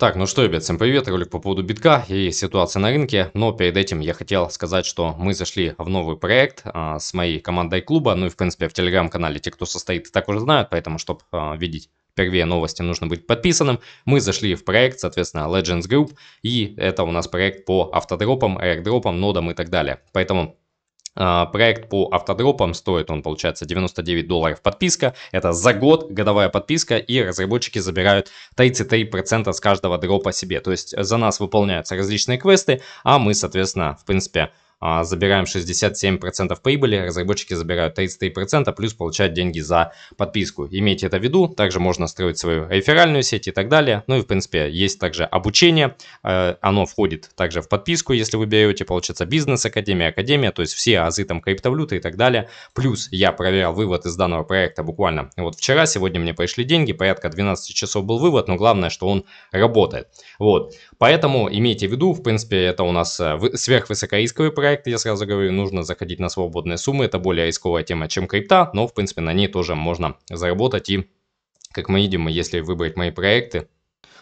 Так, ну что, ребят, всем привет, ролик по поводу битка и ситуации на рынке, но перед этим я хотел сказать, что мы зашли в новый проект а, с моей командой клуба, ну и в принципе в телеграм-канале те, кто состоит, и так уже знают, поэтому, чтобы а, видеть впервые новости, нужно быть подписанным. Мы зашли в проект, соответственно, Legends Group, и это у нас проект по автодропам, аирдропам, нодам и так далее, поэтому... А, проект по автодропам стоит он, получается, 99 долларов подписка. Это за год годовая подписка, и разработчики забирают 33% с каждого дропа себе. То есть за нас выполняются различные квесты, а мы, соответственно, в принципе, а, забираем 67% прибыли, разработчики забирают 33%, плюс получают деньги за подписку. Имейте это в виду, также можно строить свою реферальную сеть и так далее. Ну и в принципе есть также обучение, э, оно входит также в подписку, если вы берете, получается бизнес-академия, академия, то есть все азы там криптовалюты и так далее. Плюс я проверял вывод из данного проекта буквально вот вчера, сегодня мне пришли деньги, порядка 12 часов был вывод, но главное, что он работает. Вот, поэтому имейте в виду, в принципе это у нас э, сверхвысокорисковый проект, проекты, я сразу говорю, нужно заходить на свободные суммы. Это более рисковая тема, чем крипта, но в принципе на ней тоже можно заработать. И как мы видим, если выбрать мои проекты,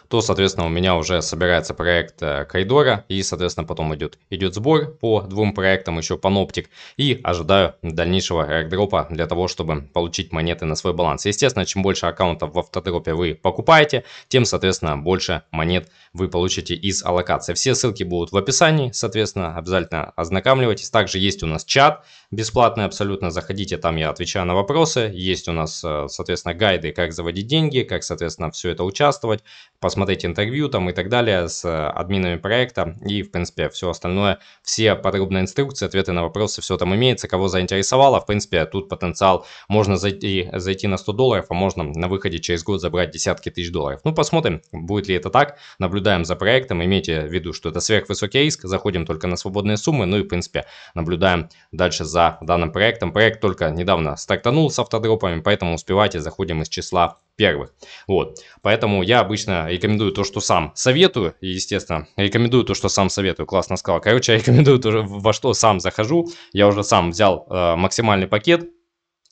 то, соответственно, у меня уже собирается проект э, коридора, и, соответственно, потом идет, идет сбор по двум проектам, еще паноптик, и ожидаю дальнейшего аэродропа для того, чтобы получить монеты на свой баланс. Естественно, чем больше аккаунтов в автодропе вы покупаете, тем, соответственно, больше монет вы получите из аллокации. Все ссылки будут в описании, соответственно, обязательно ознакомьтесь ознакомливайтесь. Также есть у нас чат, бесплатный абсолютно, заходите, там я отвечаю на вопросы. Есть у нас, э, соответственно, гайды, как заводить деньги, как, соответственно, все это участвовать, посмотреть интервью там и так далее с э, админами проекта и, в принципе, все остальное, все подробные инструкции, ответы на вопросы, все там имеется, кого заинтересовало. В принципе, тут потенциал можно зайти, зайти на 100 долларов, а можно на выходе через год забрать десятки тысяч долларов. Ну, посмотрим, будет ли это так. Наблюдаем за проектом, имейте в виду, что это сверхвысокий риск, заходим только на свободные суммы, ну и, в принципе, наблюдаем дальше за за данным проектом. Проект только недавно стартанул с автодропами, поэтому успевайте, заходим из числа первых. Вот, поэтому я обычно рекомендую то, что сам советую, и, естественно, рекомендую то, что сам советую, классно сказал. Короче, я рекомендую то, во что сам захожу. Я уже сам взял э, максимальный пакет,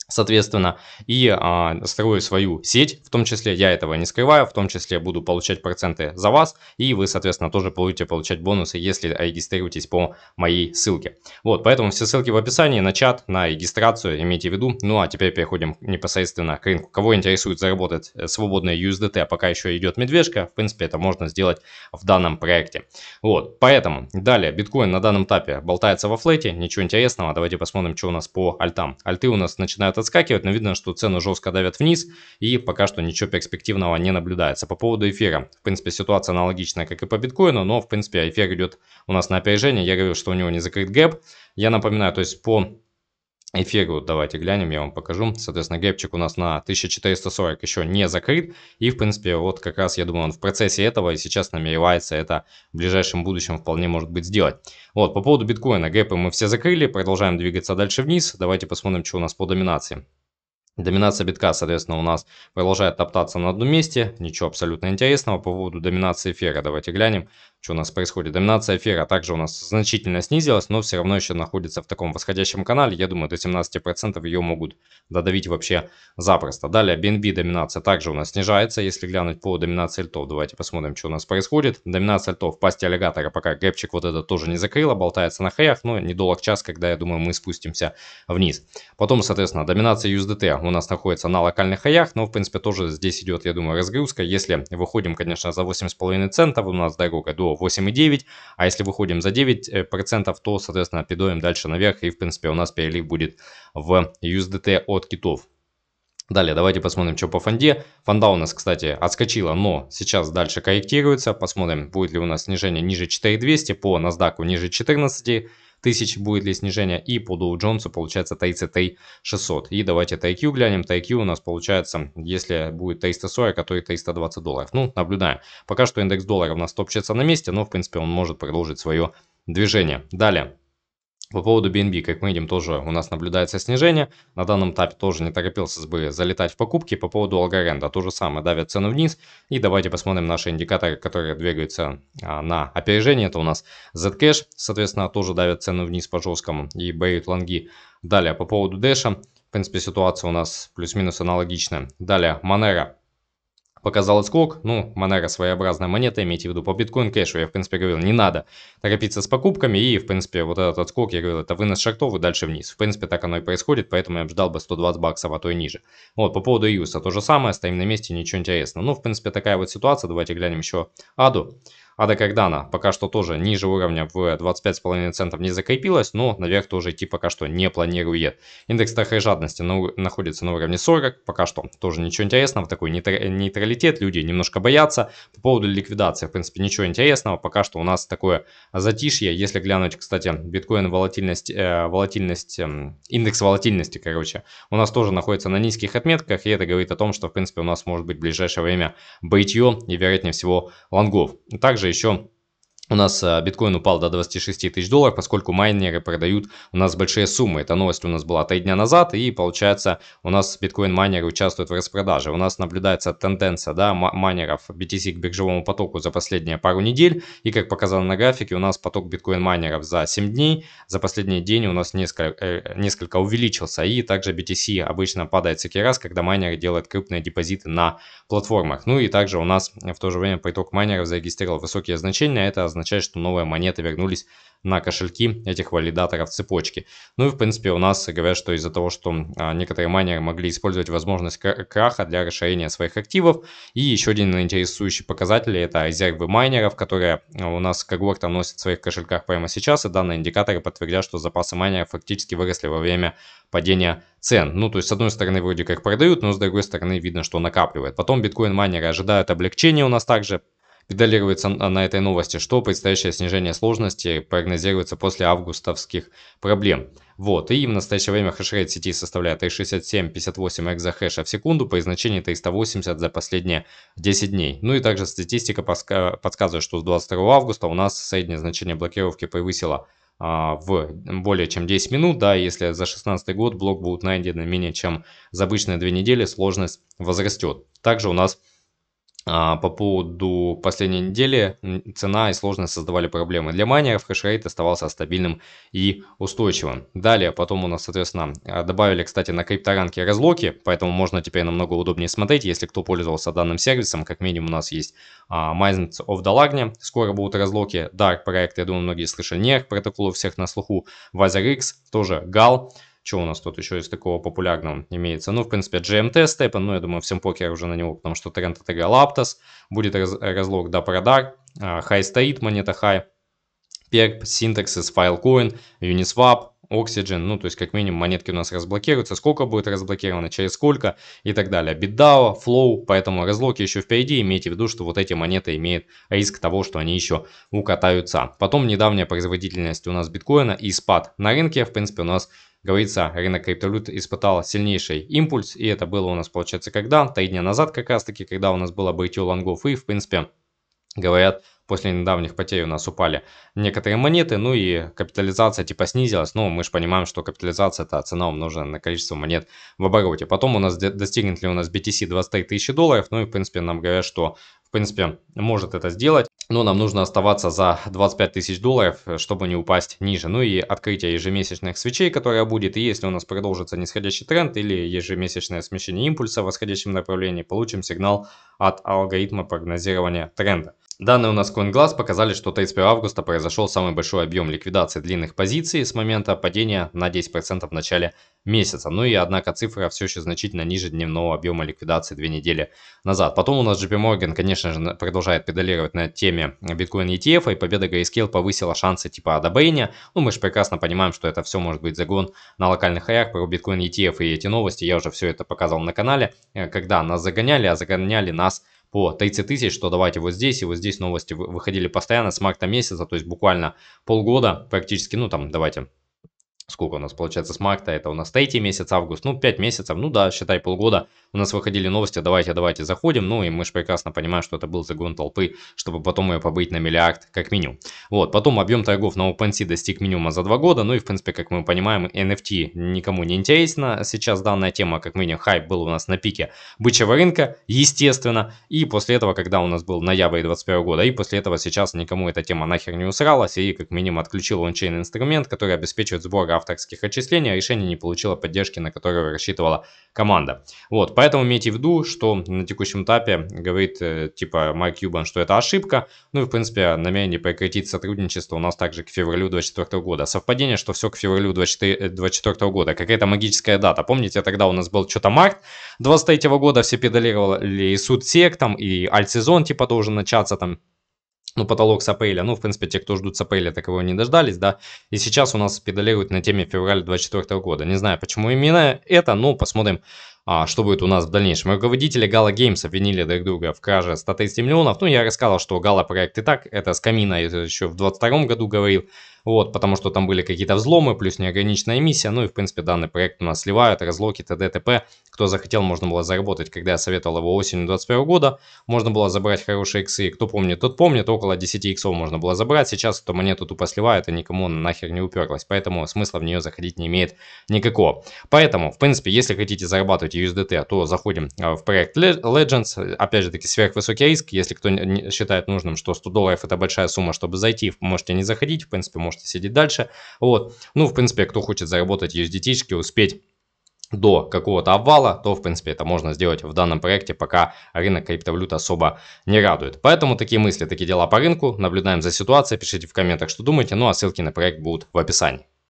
Соответственно, и а, строю свою сеть, в том числе, я этого не скрываю, в том числе буду получать проценты за вас, и вы, соответственно, тоже будете получать бонусы, если регистрируетесь по моей ссылке. Вот, поэтому все ссылки в описании на чат, на регистрацию, имейте в виду. Ну, а теперь переходим непосредственно к рынку. Кого интересует заработать э, свободные USDT, а пока еще идет медвежка, в принципе, это можно сделать в данном проекте. Вот, поэтому, далее, биткоин на данном этапе болтается во флете, ничего интересного, давайте посмотрим, что у нас по альтам. Альты у нас начинают начинают отскакивать, но видно, что цены жестко давят вниз и пока что ничего перспективного не наблюдается. По поводу эфира, в принципе, ситуация аналогичная, как и по биткоину, но в принципе эфир идет у нас на опережение. Я говорил, что у него не закрыт гэп. Я напоминаю, то есть по Эфир вот давайте глянем, я вам покажу. Соответственно, гэпчик у нас на 1440 еще не закрыт. И, в принципе, вот как раз, я думаю, он в процессе этого и сейчас намеревается это в ближайшем будущем вполне может быть сделать. Вот, по поводу биткоина, гэпы мы все закрыли, продолжаем двигаться дальше вниз. Давайте посмотрим, что у нас по доминации. Доминация битка, соответственно, у нас продолжает топтаться на одном месте. Ничего абсолютно интересного. По поводу доминации эфира давайте глянем что у нас происходит. Доминация эфира также у нас значительно снизилась, но все равно еще находится в таком восходящем канале. Я думаю, до 17% ее могут додавить вообще запросто. Далее BNB доминация также у нас снижается. Если глянуть по доминации льтов, давайте посмотрим, что у нас происходит. Доминация льтов в пасти аллигатора пока гэпчик вот это тоже не закрыла, болтается на хаях, но недолг час, когда, я думаю, мы спустимся вниз. Потом, соответственно, доминация USDT у нас находится на локальных хаях, но, в принципе, тоже здесь идет, я думаю, разгрузка. Если выходим, конечно, за 8,5 центов, у нас дорога до то 8,9. А если выходим за 9%, э, то, соответственно, пидоем дальше наверх. И, в принципе, у нас перелив будет в USDT от китов. Далее давайте посмотрим, что по фонде. Фонда у нас, кстати, отскочила, но сейчас дальше корректируется. Посмотрим, будет ли у нас снижение ниже 4200, по NASDAQ ниже 14 тысяч будет ли снижение. И по Dow Jones получается TCT 600. И давайте TIQ глянем. TIQ у нас получается, если будет 340, а то и 320 долларов. Ну, наблюдаем. Пока что индекс доллара у нас топчется на месте, но в принципе он может продолжить свое движение. Далее. По поводу BNB, как мы видим, тоже у нас наблюдается снижение. На данном этапе тоже не торопился бы залетать в покупки. По поводу Алгоренда то же самое, давят цену вниз. И давайте посмотрим наши индикаторы, которые двигаются а, на опережение. Это у нас Zcash, соответственно, тоже давят цену вниз по жесткому и бреют лонги. Далее, по поводу Dash, в принципе, ситуация у нас плюс-минус аналогичная. Далее, Monero показал отскок, ну, Monero своеобразная монета, имейте в виду, по биткоин кэшу я, в принципе, говорил, не надо торопиться с покупками, и, в принципе, вот этот отскок, я говорил, это вынос шартов и дальше вниз. В принципе, так оно и происходит, поэтому я ждал бы 120 баксов, а то и ниже. Вот, по поводу Юса, то же самое, стоим на месте, ничего интересного. Ну, в принципе, такая вот ситуация, давайте глянем еще Аду. Ада Кагдана пока что тоже ниже уровня в 25,5 центов не закрепилась, но наверх тоже идти пока что не планирует. Индекс страха и жадности на, находится на уровне 40, пока что тоже ничего интересного, такой нейтралитет, люди немножко боятся. По поводу ликвидации, в принципе, ничего интересного, пока что у нас такое затишье. Если глянуть, кстати, биткоин волатильность, э, волатильность э, индекс волатильности, короче, у нас тоже находится на низких отметках, и это говорит о том, что, в принципе, у нас может быть в ближайшее время бытье и, вероятнее всего, лонгов. Также даже еще у нас э, биткоин упал до 26 тысяч долларов, поскольку майнеры продают у нас большие суммы. Эта новость у нас была 3 дня назад, и получается у нас биткоин-майнеры участвуют в распродаже. У нас наблюдается тенденция да, майнеров BTC к биржевому потоку за последние пару недель. И как показано на графике, у нас поток биткоин-майнеров за 7 дней. За последний день у нас несколько, э, несколько увеличился. И также BTC обычно падает всякий раз, когда майнеры делают крупные депозиты на платформах. Ну и также у нас в то же время приток майнеров зарегистрировал высокие значения. Это означает, что новые монеты вернулись на кошельки этих валидаторов цепочки. Ну и в принципе у нас говорят, что из-за того, что а, некоторые майнеры могли использовать возможность краха для расширения своих активов. И еще один интересующий показатель это резервы майнеров, которые а, у нас когорта носит в своих кошельках прямо сейчас. И данные индикаторы подтвердят, что запасы майнеров фактически выросли во время падения цен. Ну, то есть, с одной стороны, вроде как продают, но с другой стороны, видно, что накапливает. Потом биткоин-майнеры ожидают облегчения у нас также Педалируется на этой новости, что предстоящее снижение сложности прогнозируется после августовских проблем. Вот, и в настоящее время хешрейт сети составляет 367-58 экзохэша в секунду по значению 380 за последние 10 дней. Ну и также статистика подсказывает, что с 22 августа у нас среднее значение блокировки превысило а, в более чем 10 минут, да, если за 16 год блок будут найдены менее чем за обычные 2 недели, сложность возрастет. Также у нас а, по поводу последней недели цена и сложность создавали проблемы для майнеров, хешрейт оставался стабильным и устойчивым. Далее, потом у нас, соответственно, а, добавили, кстати, на крипторанке разлоки, поэтому можно теперь намного удобнее смотреть, если кто пользовался данным сервисом, как минимум у нас есть а, Mines of скоро будут разлоки, Dark проект, я думаю, многие слышали, NERC, протоколы всех на слуху, VazerX, тоже гал что у нас тут еще из такого популярного имеется? Ну, в принципе, GMT Степен, ну, я думаю, всем покер уже на него, потому что тренд это Laptas, будет раз, разлог до продар, хай стоит, монета хай, перп, синтаксис, файлкоин, Uniswap, Oxygen, ну, то есть, как минимум, монетки у нас разблокируются, сколько будет разблокировано, через сколько и так далее. BitDAO, Flow, поэтому разлоки еще впереди, имейте в виду, что вот эти монеты имеют риск того, что они еще укатаются. Потом недавняя производительность у нас биткоина и спад на рынке, в принципе, у нас говорится, рынок криптовалют испытал сильнейший импульс, и это было у нас, получается, когда? Три дня назад как раз-таки, когда у нас было обретил лонгов, и, в принципе, говорят, после недавних потерь у нас упали некоторые монеты, ну и капитализация типа снизилась. Ну, мы же понимаем, что капитализация это цена умноженная на количество монет в обороте. Потом у нас достигнет ли у нас BTC 23 тысячи долларов, ну и в принципе нам говорят, что в принципе может это сделать. Но нам нужно оставаться за 25 тысяч долларов, чтобы не упасть ниже. Ну и открытие ежемесячных свечей, которое будет. И если у нас продолжится нисходящий тренд или ежемесячное смещение импульса в восходящем направлении, получим сигнал от алгоритма прогнозирования тренда. Данные у нас CoinGlass показали, что 31 августа произошел самый большой объем ликвидации длинных позиций с момента падения на 10% в начале месяца. Ну и однако цифра все еще значительно ниже дневного объема ликвидации две недели назад. Потом у нас JP Morgan, конечно же, продолжает педалировать на теме биткоин ETF, и победа Grayscale повысила шансы типа Адабейня. Ну мы же прекрасно понимаем, что это все может быть загон на локальных хаях про биткоин ETF и эти новости. Я уже все это показывал на канале, э, когда нас загоняли, а загоняли нас по 30 тысяч, что давайте вот здесь и вот здесь новости выходили постоянно с марта месяца, то есть буквально полгода практически, ну там давайте сколько у нас получается с марта, это у нас третий месяц, август, ну 5 месяцев, ну да, считай полгода, у нас выходили новости, давайте, давайте заходим, ну и мы же прекрасно понимаем, что это был загон толпы, чтобы потом ее побыть на миллиард как минимум. Вот, потом объем торгов на OpenSea достиг минимума за 2 года, ну и в принципе, как мы понимаем, NFT никому не интересно, сейчас данная тема, как минимум, хайп был у нас на пике бычьего рынка, естественно, и после этого, когда у нас был ноябрь 21 года, и после этого сейчас никому эта тема нахер не усралась, и как минимум отключил ончейн инструмент, который обеспечивает сбор авторских отчислений, а решение не получило поддержки, на которую рассчитывала команда. Вот, поэтому имейте в виду, что на текущем этапе говорит э, типа Майк Юбан, что это ошибка. Ну и, в принципе, намерение прекратить сотрудничество у нас также к февралю 2024 года. Совпадение, что все к февралю 2024 э, года. Какая-то магическая дата. Помните, тогда у нас был что-то март 23 года, все педалировали и суд сектам, и альтсезон типа должен начаться там ну, потолок Сапейля. Ну, в принципе, те, кто ждут Сапейля, так его не дождались, да. И сейчас у нас педалируют на теме февраля 2024 года. Не знаю, почему именно это, но посмотрим, а, что будет у нас в дальнейшем. Руководители Гала Games обвинили друг друга в краже 130 миллионов. Ну, я рассказал, что Гала проект и так, это с Камина я еще в 22 году говорил. Вот, потому что там были какие-то взломы, плюс неограниченная миссия. Ну и, в принципе, данный проект у нас сливают, разлоки, т.д. т.п. Кто захотел, можно было заработать, когда я советовал его осенью 21 года. Можно было забрать хорошие иксы. Кто помнит, тот помнит. Около 10 иксов можно было забрать. Сейчас эту монету тупо сливают, и никому она нахер не уперлась. Поэтому смысла в нее заходить не имеет никакого. Поэтому, в принципе, если хотите зарабатывать использовать USDT, то заходим а, в проект Legends. Опять же таки, сверхвысокий риск. Если кто считает нужным, что 100 долларов это большая сумма, чтобы зайти, можете не заходить. В принципе, можете сидеть дальше. Вот. Ну, в принципе, кто хочет заработать usdt успеть до какого-то обвала, то, в принципе, это можно сделать в данном проекте, пока рынок криптовалют особо не радует. Поэтому такие мысли, такие дела по рынку. Наблюдаем за ситуацией. Пишите в комментах, что думаете. Ну, а ссылки на проект будут в описании.